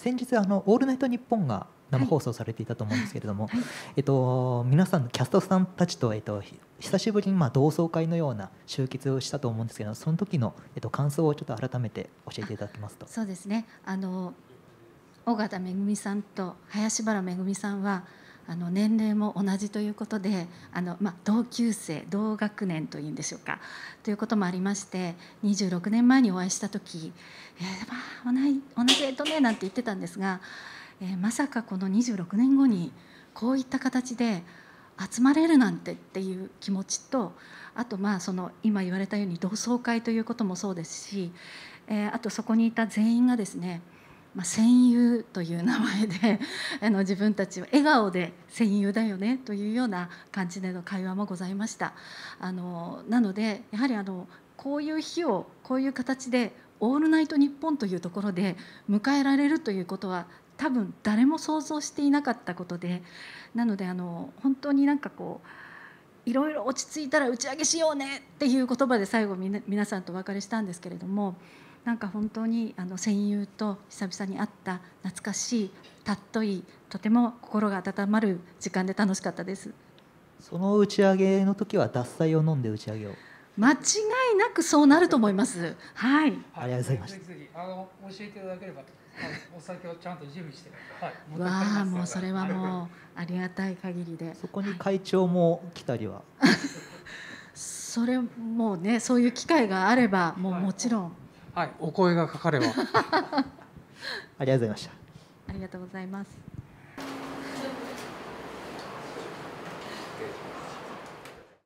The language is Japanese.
先日あの「オールナイトニッポン」が生放送されていたと思うんですけれども、はいえっと、皆さんキャストさんたちと、えっと、久しぶりにまあ同窓会のような集結をしたと思うんですけどその時の、えっと、感想をちょっと改めて教えていただきますと。そうですねあの尾形めぐみさんと林原めぐみさんはあの年齢も同じということであの、まあ、同級生同学年というんでしょうかということもありまして26年前にお会いした時「えー、まあ同じ同じとね」なんて言ってたんですが、えー、まさかこの26年後にこういった形で集まれるなんてっていう気持ちとあとまあその今言われたように同窓会ということもそうですし、えー、あとそこにいた全員がですねまあ、戦友という名前で あの自分たちは笑顔で戦友だよねというような感じでの会話もございましたあのなのでやはりあのこういう日をこういう形で「オールナイトニッポン」というところで迎えられるということは多分誰も想像していなかったことでなのであの本当になんかこういろいろ落ち着いたら打ち上げしようねっていう言葉で最後皆さんとお別れしたんですけれどもなんか本当にあの戦友と久々に会った懐かしいたっといとても心が温まる時間で楽しかったですその打ち上げの時は脱菜を飲んで打ち上げを間違いなくそうなると思いますはいありがとうございましあの教えていただければお酒をちゃんと準備して、はい、わあもうそれはもうありがたい限りでそこに会長も来たりは、それもうねそういう機会があればもうもちろんはい、お声がかかれば。ありがとうございました。ありがとうございます。